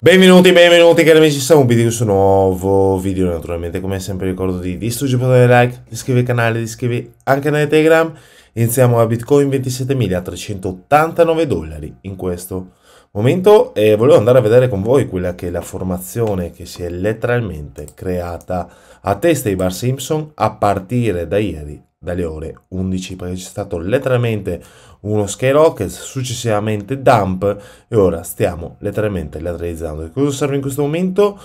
Benvenuti, benvenuti cari amici, siamo qui di questo nuovo video naturalmente come sempre ricordo di distruggere il like, di iscrivervi al canale, di iscrivervi al canale Telegram Iniziamo a Bitcoin 27.389 dollari in questo momento e volevo andare a vedere con voi quella che è la formazione che si è letteralmente creata a testa di Bar Simpson a partire da ieri dalle ore 11 perché c'è stato letteralmente uno skyrocket, successivamente dump e ora stiamo letteralmente lateralizzando. Cosa osservo in questo momento?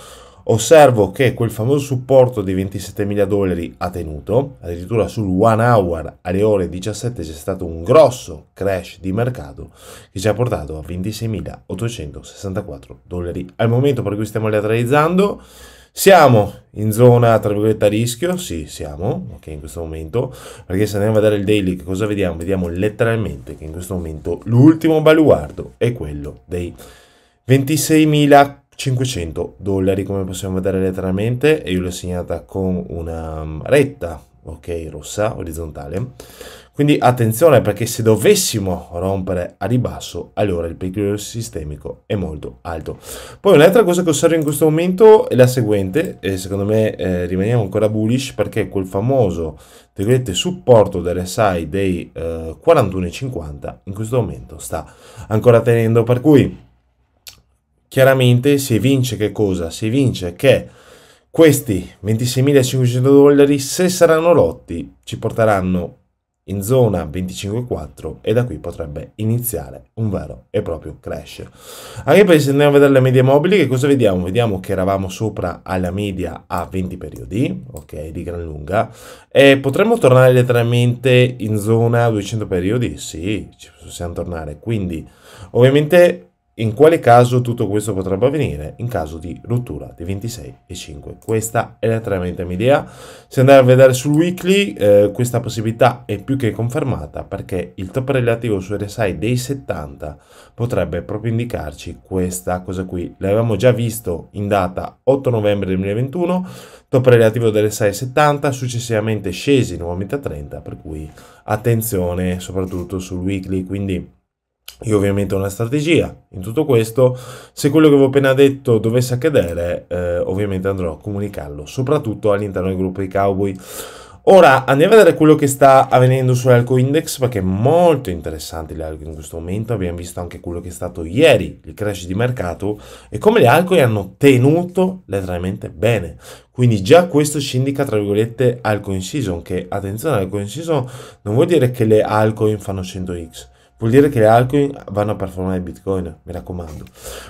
Osservo che quel famoso supporto di 27 mila dollari ha tenuto, addirittura sul one hour alle ore 17 c'è stato un grosso crash di mercato che ci ha portato a 26.864 dollari al momento per cui stiamo lateralizzando. Siamo in zona, tra virgolette, a rischio, sì, siamo, ok, in questo momento, perché se andiamo a vedere il daily, che cosa vediamo? Vediamo letteralmente che in questo momento l'ultimo baluardo è quello dei 26.500 dollari, come possiamo vedere letteralmente, e io l'ho segnata con una mm, retta, ok, rossa, orizzontale, quindi attenzione perché se dovessimo rompere a ribasso, allora il pericolo sistemico è molto alto. Poi un'altra cosa che osservo in questo momento è la seguente, e secondo me eh, rimaniamo ancora bullish perché quel famoso supporto dell'SI dei eh, 41,50 in questo momento sta ancora tenendo, per cui chiaramente si evince che cosa? Si evince che questi 26.500 dollari, se saranno rotti, ci porteranno in zona 25.4 e da qui potrebbe iniziare un vero e proprio crash. Anche perché se andiamo a vedere le medie mobili, che cosa vediamo? Vediamo che eravamo sopra alla media a 20 periodi, ok, di gran lunga, e potremmo tornare letteralmente in zona 200 periodi? Sì, ci possiamo tornare, quindi ovviamente in quale caso tutto questo potrebbe avvenire? In caso di rottura di 26 e 5. Questa è la tremenda idea. Se andare a vedere sul weekly, eh, questa possibilità è più che confermata perché il top relativo su RSI dei 70 potrebbe proprio indicarci questa cosa qui. L'avevamo già visto in data 8 novembre 2021, top relativo dell'RSI 70, successivamente scesi nuovamente a 30, per cui attenzione soprattutto sul weekly, quindi io ovviamente ho una strategia in tutto questo, se quello che vi ho appena detto dovesse accadere, eh, ovviamente andrò a comunicarlo, soprattutto all'interno del gruppo di Cowboy. Ora andiamo a vedere quello che sta avvenendo sull'Alco Index perché è molto interessante l'Alco in questo momento, abbiamo visto anche quello che è stato ieri, il crash di mercato e come le Alcoi hanno tenuto letteralmente bene. Quindi già questo ci indica, tra virgolette, Alcoin Season, che attenzione, Alcoin Season non vuol dire che le Alcoin fanno 100x, Vuol dire che le altcoin vanno a performare Bitcoin, mi raccomando.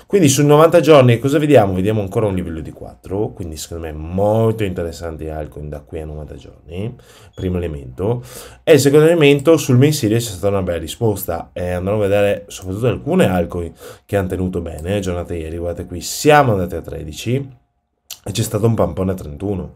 Quindi su 90 giorni cosa vediamo? Vediamo ancora un livello di 4, quindi secondo me è molto interessante altcoin da qui a 90 giorni, primo elemento. E secondo elemento, sul mensile c'è stata una bella risposta e andremo a vedere soprattutto alcune altcoin che hanno tenuto bene, giornate ieri, guardate qui, siamo andati a 13 e c'è stato un pampone a 31.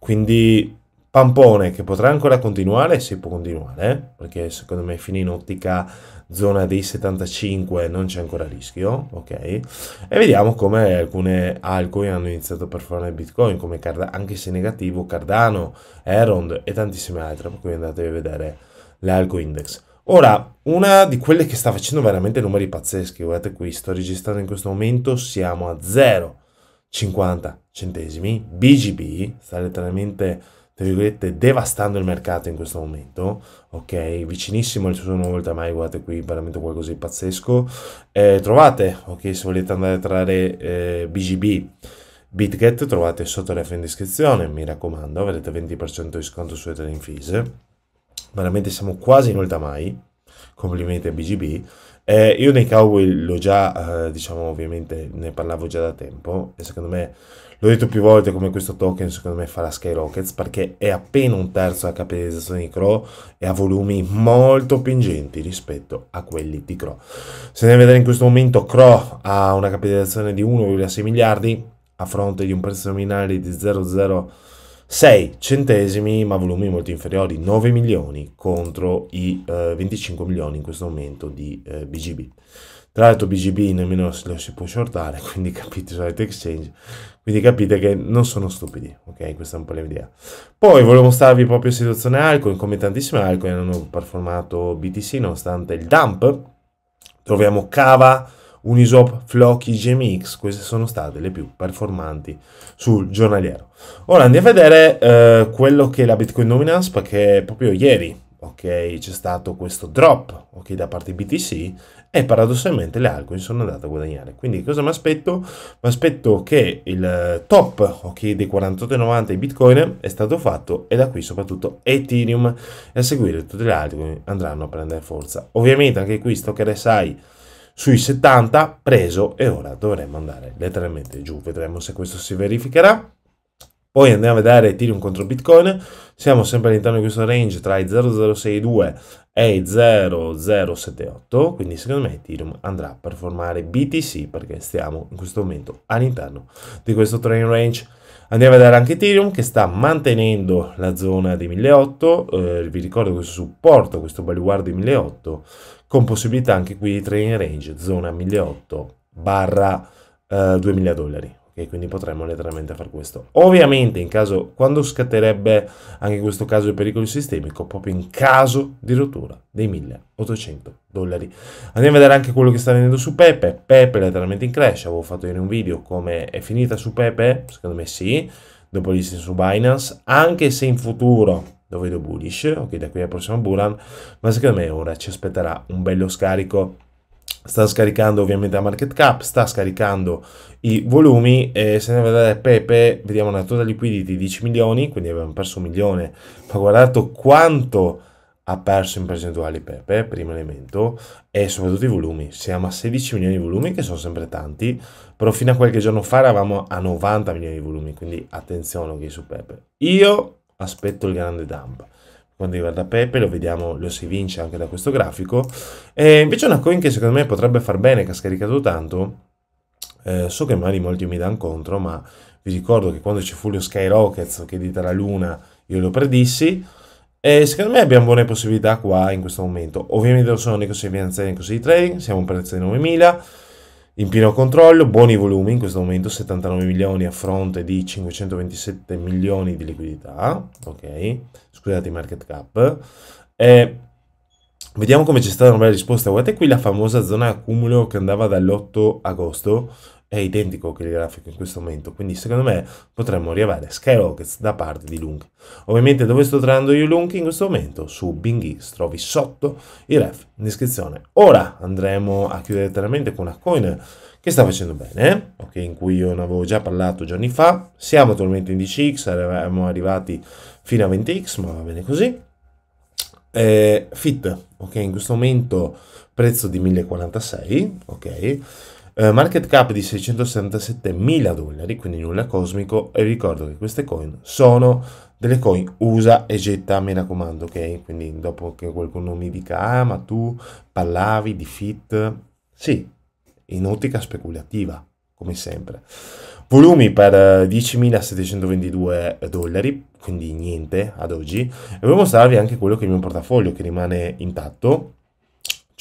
Quindi Pampone che potrà ancora continuare, si può continuare, eh? perché secondo me finì in ottica zona dei 75 non c'è ancora rischio, ok? E vediamo come alcune altcoin hanno iniziato a performare Bitcoin, come Card- anche se negativo Cardano, Erond e tantissime altre, per cui andatevi a vedere l'alco index. Ora, una di quelle che sta facendo veramente numeri pazzeschi, guardate qui, sto registrando in questo momento, siamo a 0,50 centesimi, BGB sta letteralmente tra virgolette, devastando il mercato in questo momento, ok? Vicinissimo al suo nuovo ultramai, guardate qui, veramente qualcosa di pazzesco. Eh, trovate, ok, se volete andare a trarre eh, BGB, BitGet, trovate sotto la in descrizione, mi raccomando, avrete 20% di sconto sulle trading fees. Veramente siamo quasi in ultramai, complimenti a BGB, eh, io nei Cowboy l'ho già, eh, diciamo ovviamente ne parlavo già da tempo e secondo me, l'ho detto più volte come questo token secondo me farà Skyrockets perché è appena un terzo della capitalizzazione di Crow e ha volumi molto pingenti rispetto a quelli di Crow. Se ne vedete in questo momento Crow ha una capitalizzazione di 1,6 miliardi a fronte di un prezzo nominale di 0,0 6 centesimi, ma volumi molto inferiori, 9 milioni contro i eh, 25 milioni in questo momento di eh, BGB. Tra l'altro BGB nemmeno lo si può shortare, quindi capite, solite exchange, quindi capite che non sono stupidi, ok? Questa è un po' l'idea. Poi volevo mostrarvi proprio la situazione Alcoin, come tantissime Alcoin hanno performato BTC nonostante il dump. Troviamo Cava Unisop, Flocky, GMX, queste sono state le più performanti sul giornaliero. Ora andiamo a vedere eh, quello che è la Bitcoin Dominance perché proprio ieri ok, c'è stato questo drop okay, da parte di BTC e paradossalmente le altcoin sono andate a guadagnare. Quindi cosa mi aspetto? Mi aspetto che il top okay, dei 48,90 Bitcoin è stato fatto e da qui soprattutto Ethereum e a seguire tutte le altcoin andranno a prendere forza. Ovviamente anche qui Stocker SI sui 70 preso e ora dovremmo andare letteralmente giù. Vedremo se questo si verificherà. Poi andiamo a vedere Ethereum contro Bitcoin, siamo sempre all'interno di questo range tra i 0062 e i 0078, quindi secondo me Ethereum andrà a performare BTC perché stiamo in questo momento all'interno di questo train range. Andiamo a vedere anche Ethereum che sta mantenendo la zona di 1008, eh, vi ricordo questo supporto, questo baluardo di 1008 con possibilità anche qui di trading range zona 1008 barra eh, 2000 dollari. Okay, quindi potremmo letteralmente fare questo. Ovviamente, in caso, quando scatterebbe anche in questo caso il pericolo sistemico, proprio in caso di rottura dei 1800 dollari. Andiamo a vedere anche quello che sta avvenendo su Pepe. Pepe letteralmente in crash. Avevo fatto ieri un video come è finita su Pepe. Secondo me sì. Dopo l'isting su Binance, anche se in futuro dove vedo bullish, ok da qui al prossimo Bulan, ma secondo me ora ci aspetterà un bello scarico sta scaricando ovviamente la market cap, sta scaricando i volumi e se ne vedete Pepe vediamo una total liquidity di 10 milioni, quindi abbiamo perso un milione, ma guardate quanto ha perso in percentuale Pepe, primo elemento, e soprattutto i volumi, siamo a 16 milioni di volumi che sono sempre tanti, però fino a qualche giorno fa eravamo a 90 milioni di volumi, quindi attenzione ok su Pepe. Io aspetto il grande dump. Quando arriva da Pepe lo vediamo, lo si vince anche da questo grafico. E invece una coin che secondo me potrebbe far bene, che ha scaricato tanto, eh, so che magari molti mi danno contro, ma vi ricordo che quando ci fu lo Skyrockets che edita la Luna io lo predissi, e secondo me abbiamo buone possibilità qua in questo momento. Ovviamente lo sono nei Nico Sevianzani, Nico Trading, siamo a un prezzo di 9000, in pieno controllo, buoni volumi in questo momento, 79 milioni a fronte di 527 milioni di liquidità, ok? Scusate i market cap. E vediamo come c'è stata una bella risposta, guardate qui la famosa zona accumulo che andava dall'8 agosto è identico che il grafico in questo momento, quindi secondo me potremmo riavere Skyrockets da parte di Lunk. Ovviamente dove sto trovando io Lunk in questo momento? Su Bingix, trovi sotto il ref in descrizione. Ora andremo a chiudere veramente con una coin che sta facendo bene, eh? ok, in cui io ne avevo già parlato giorni fa, siamo attualmente in 10x, eravamo arrivati fino a 20x, ma va bene così. Eh, fit, ok, in questo momento prezzo di 1046, ok, Uh, market cap di 677 mila dollari, quindi nulla cosmico, e ricordo che queste coin sono delle coin usa e getta, mi raccomando, ok? Quindi dopo che qualcuno mi dica, ah ma tu parlavi di fit, sì, in ottica speculativa, come sempre. Volumi per 10.722 eh, dollari, quindi niente ad oggi. E voglio mostrarvi anche quello che è il mio portafoglio, che rimane intatto.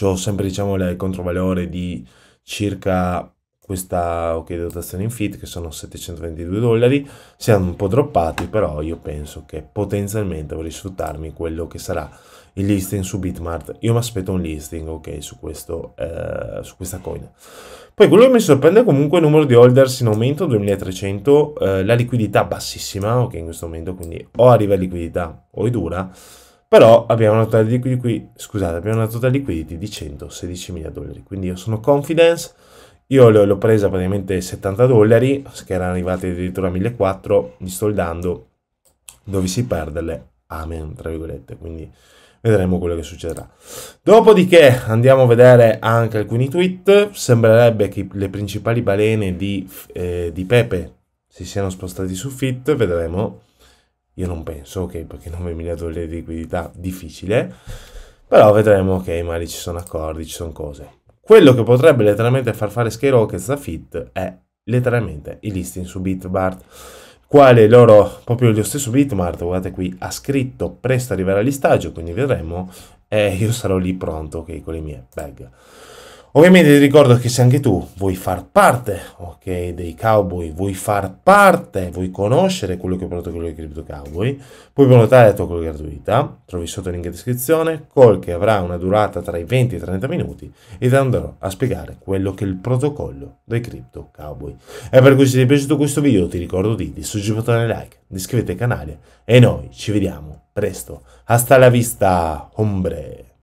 Ho sempre, diciamo, il controvalore di circa questa ok dotazione in fit che sono 722 dollari siamo un po' droppati però io penso che potenzialmente vorrei sfruttarmi quello che sarà il listing su bitmart io mi aspetto un listing ok su questo eh, su questa coin poi quello che mi sorprende comunque è il numero di holders in aumento 2300 eh, la liquidità bassissima ok in questo momento quindi o arriva liquidità o è dura però abbiamo una totale liquidity, scusate, abbiamo una totale liquidity di 116.000 dollari, quindi io sono confidence, io l'ho presa praticamente 70 dollari, che erano arrivati addirittura a 1.400, li sto dando, dove si perderle, amen, tra virgolette, quindi vedremo quello che succederà. Dopodiché andiamo a vedere anche alcuni tweet, sembrerebbe che le principali balene di, eh, di Pepe si siano spostati su Fit, vedremo io non penso, ok, perché 9 mila dollari di liquidità difficile, però vedremo ok, magari ci sono accordi, ci sono cose. Quello che potrebbe letteralmente far fare Skyrockets Rockets a Fit è letteralmente i listing su Bitbart, quale loro, proprio lo stesso Bitmart, guardate qui, ha scritto presto arriverà l'istaggio, quindi vedremo, e io sarò lì pronto, ok, con le mie bag. Ovviamente ti ricordo che se anche tu vuoi far parte okay, dei cowboy, vuoi far parte, vuoi conoscere quello che è il protocollo di Crypto Cowboy, puoi prenotare la tua call gratuita, trovi sotto il link in descrizione, call che avrà una durata tra i 20 e i 30 minuti e ti andrò a spiegare quello che è il protocollo dei Crypto Cowboy. E per cui se ti è piaciuto questo video ti ricordo di, di suggerire il bottone like, di iscriverti al canale e noi ci vediamo presto. Hasta la vista, hombre!